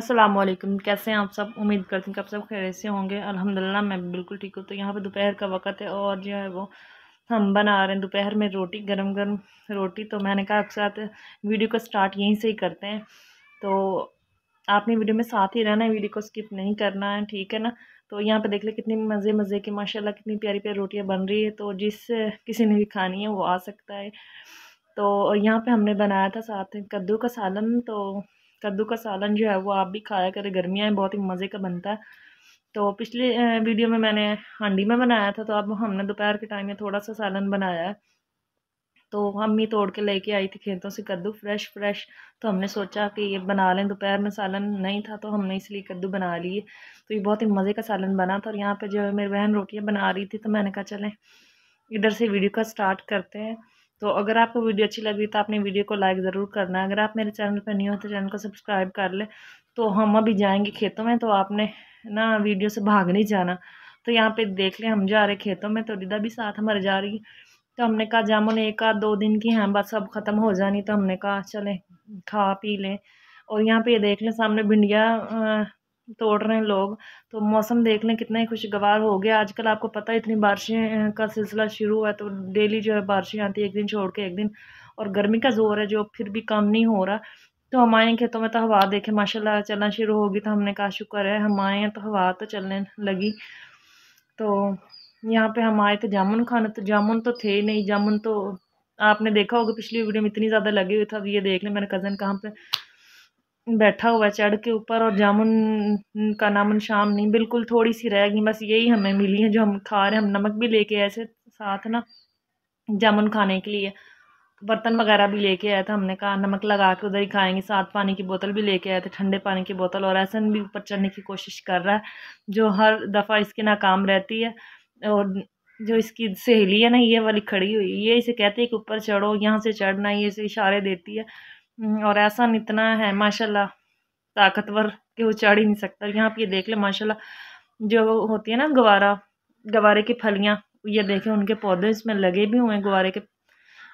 अस्सलाम वालेकुम कैसे हैं आप सब उम्मीद करती हूँ कि आप सब खैर से होंगे अल्हम्दुलिल्लाह मैं बिल्कुल ठीक हूँ तो यहाँ पे दोपहर का वक्त है और जो है वो हम बना रहे हैं दोपहर में रोटी गरम गरम रोटी तो मैंने कहा आपके साथ वीडियो को स्टार्ट यहीं से ही करते हैं तो आपने वीडियो में साथ ही रहना है वीडियो को स्किप नहीं करना है ठीक है ना तो यहाँ पर देख ले कितनी मज़े मज़े की माशाल्लाह कितनी प्यारी प्यारी रोटियाँ बन रही है तो जिस किसी ने भी खानी है वो आ सकता है तो यहाँ पर हमने बनाया था साथ कद्दू का सालन तो कद्दू का सालन जो है वो आप भी खाया करें गर्मियाँ हैं बहुत ही मज़े का बनता है तो पिछले वीडियो में मैंने हांडी में बनाया था तो अब हमने दोपहर के टाइम में थोड़ा सा सालन बनाया है तो मम्मी तोड़ के लेके आई थी खेतों से कद्दू फ्रेश फ्रेश तो हमने सोचा कि ये बना लें दोपहर में सालन नहीं था तो हमने इसलिए कद्दू बना लिए तो ये बहुत ही मज़े का सालन बना था और यहाँ पर जो है मेरी बहन रोटियाँ बना रही थी तो मैंने कहा चलें इधर से वीडियो का स्टार्ट करते हैं तो अगर आपको वीडियो अच्छी लगी तो आपने वीडियो को लाइक ज़रूर करना अगर आप मेरे चैनल पर नहीं हो तो चैनल को सब्सक्राइब कर ले तो हम अभी जाएंगे खेतों में तो आपने ना वीडियो से भाग नहीं जाना तो यहाँ पे देख लें हम जा रहे खेतों में तो दीदा भी साथ हमारे जा रही है तो हमने कहा जामुन एक आध दो दिन की हैं बस अब ख़त्म हो जानी तो हमने कहा चलें खा पी लें और यहाँ पर देख लें सामने भिंडिया तोड़ रहे हैं लोग तो मौसम देख लें कितना ही खुशगवार हो गया आजकल आपको पता है इतनी बारिशें का सिलसिला शुरू हुआ है तो डेली जो है बारिशें आती है एक दिन छोड़ के एक दिन और गर्मी का जोर है जो फिर भी कम नहीं हो रहा तो हम आए खेतों में तो हवा देखें माशाल्लाह चलना शुरू होगी तो हमने कहा शुक्र है हम आए हैं तो हवा तो चलने लगी तो यहाँ पे हम आए थे जामुन खाने तो जामुन तो थे नहीं जामुन तो आपने देखा होगा पिछली वीडियो में इतनी ज़्यादा लगी हुई था अब ये देख लें मेरे कज़न कहाँ पे बैठा हुआ है चढ़ के ऊपर और जामुन का नामन शाम नहीं बिल्कुल थोड़ी सी रह गई बस यही हमें मिली है जो हम खा रहे हैं हम नमक भी लेके आए थे साथ ना जामुन खाने के लिए बर्तन वगैरह भी लेके आया था हमने कहा नमक लगा के उधर ही खाएंगे साथ पानी की बोतल भी लेके आए थे ठंडे पानी की बोतल और ऐसा भी ऊपर चढ़ने की कोशिश कर रहा है जो हर दफ़ा इसकी नाकाम रहती है और जो इसकी सहेली है ना ये वाली खड़ी हुई ये इसे कहती है कि ऊपर चढ़ो यहाँ से चढ़ना ये इसे इशारे देती है हम्म, और ऐसा इतना है माशाल्लाह ताकतवर कि वो चढ़ ही नहीं सकता यहाँ पे ये देख ले माशाल्लाह जो होती है ना गवारा गवारे की फलियाँ ये देखें उनके पौधे इसमें लगे भी हुए हैं गवारे के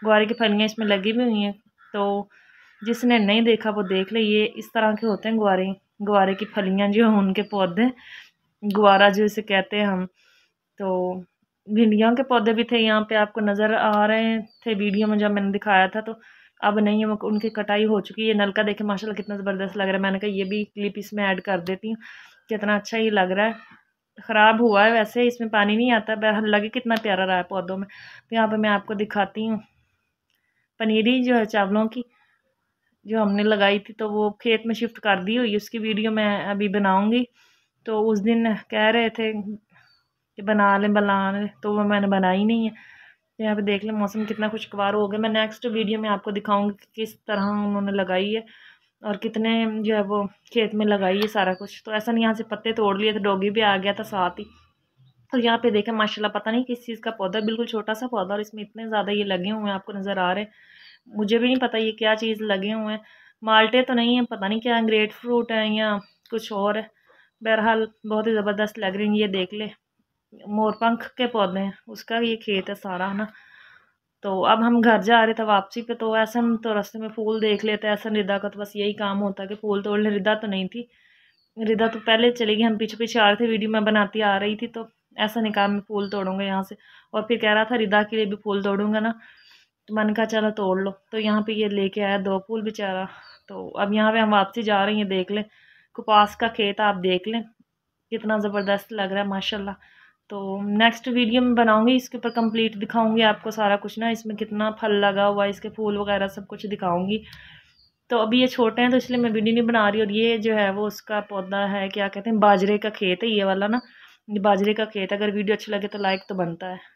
गवारे की फलियाँ इसमें लगी भी हुई हैं तो जिसने नहीं देखा वो देख ले ये इस तरह के होते हैं गुवारे गुवारे की फलियाँ जो हैं उनके पौधे गुवारा जो इसे कहते हैं हम तो भिंडियों के पौधे भी थे यहाँ पे आपको नज़र आ रहे थे वीडियो में जब मैंने दिखाया था तो अब नहीं है उनकी कटाई हो चुकी है नलका देखे माशाल्लाह कितना ज़बरदस्त लग रहा है मैंने कहा ये भी क्लिप इसमें ऐड कर देती हूँ कितना अच्छा ही लग रहा है ख़राब हुआ है वैसे इसमें पानी नहीं आता बहरहाल लगे कितना प्यारा रहा है पौधों में तो यहाँ पर मैं आपको दिखाती हूँ पनीरी जो है चावलों की जो हमने लगाई थी तो वो खेत में शिफ्ट कर दी हुई उसकी वीडियो मैं अभी बनाऊँगी तो उस दिन कह रहे थे कि बना लें बना लें तो वो मैंने बनाई नहीं है तो यहाँ पे देख लें मौसम कितना खुशगवार हो गया मैं नेक्स्ट वीडियो में आपको दिखाऊंगी कि किस तरह उन्होंने लगाई है और कितने जो है वो खेत में लगाई है सारा कुछ तो ऐसा नहीं यहाँ से पत्ते तोड़ लिए तो डोगी भी आ गया था साथ ही और यहाँ पे देखें माशाल्लाह पता नहीं किस चीज़ का पौधा बिल्कुल छोटा सा पौधा और इसमें इतने ज़्यादा ये लगे हुए हैं आपको नज़र आ रहे हैं मुझे भी नहीं पता ये क्या चीज़ लगे हुए हैं माल्टे तो नहीं है पता नहीं क्या ग्रेट फ्रूट है या कुछ और है बहरहाल बहुत ही ज़बरदस्त लग रही है ये देख ले मोरपंख के पौधे हैं उसका ये खेत है सारा है ना तो अब हम घर जा रहे थे वापसी पे तो ऐसे हम तो रास्ते में फूल देख लेते ऐसा रिदा का तो बस यही काम होता कि फूल तोड़ने रिदा तो नहीं थी रिदा तो पहले चली गई हम पीछे पीछे आ रहे थे वीडियो मैं बनाती आ रही थी तो ऐसा नहीं कहा मैं फूल तोड़ूंगा यहाँ से और फिर कह रहा था रिदा के लिए भी फूल तोड़ूंगा ना तो मन का चलो तोड़ लो तो यहाँ पे ये लेके आया दो फूल बेचारा तो अब यहाँ पे हम वापसी जा रहे हैं देख लें कपास का खेत आप देख लें कितना ज़बरदस्त लग रहा है माशाल्लाह तो नेक्स्ट वीडियो में बनाऊंगी इसके ऊपर कंप्लीट दिखाऊंगी आपको सारा कुछ ना इसमें कितना फल लगा हुआ है इसके फूल वगैरह सब कुछ दिखाऊंगी तो अभी ये छोटे हैं तो इसलिए मैं वीडियो नहीं बना रही और ये जो है वो उसका पौधा है क्या कहते हैं बाजरे का खेत है ये वाला ना बाजरे का खेत अगर वीडियो अच्छी लगे तो लाइक तो बनता है